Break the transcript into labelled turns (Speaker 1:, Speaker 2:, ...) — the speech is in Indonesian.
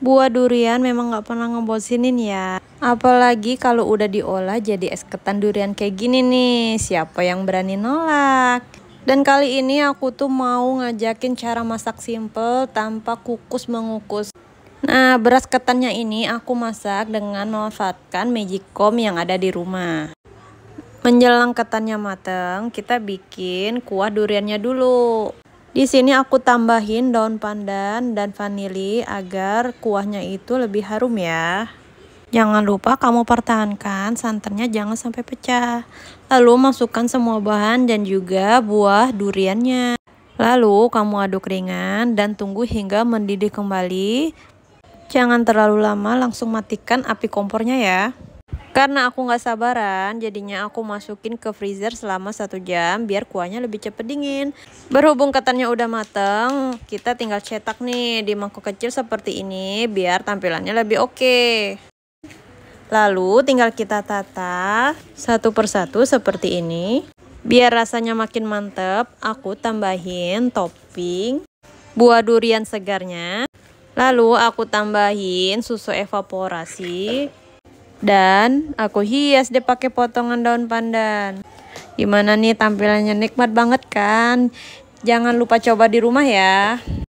Speaker 1: Buah durian memang nggak pernah ngebosinin ya. Apalagi kalau udah diolah jadi es ketan durian kayak gini nih. Siapa yang berani nolak? Dan kali ini aku tuh mau ngajakin cara masak simple tanpa kukus mengukus. Nah, beras ketannya ini aku masak dengan memanfaatkan magicom yang ada di rumah. Menjelang ketannya mateng, kita bikin kuah duriannya dulu. Di sini aku tambahin daun pandan dan vanili agar kuahnya itu lebih harum ya. Jangan lupa kamu pertahankan santannya jangan sampai pecah. Lalu masukkan semua bahan dan juga buah duriannya. Lalu kamu aduk ringan dan tunggu hingga mendidih kembali. Jangan terlalu lama langsung matikan api kompornya ya. Karena aku nggak sabaran, jadinya aku masukin ke freezer selama satu jam biar kuahnya lebih cepet dingin. Berhubung ketannya udah mateng, kita tinggal cetak nih di mangkuk kecil seperti ini biar tampilannya lebih oke. Okay. Lalu tinggal kita tata satu persatu seperti ini. Biar rasanya makin mantep, aku tambahin topping buah durian segarnya. Lalu aku tambahin susu evaporasi dan aku hias deh pakai potongan daun pandan. Gimana nih tampilannya nikmat banget kan? Jangan lupa coba di rumah ya.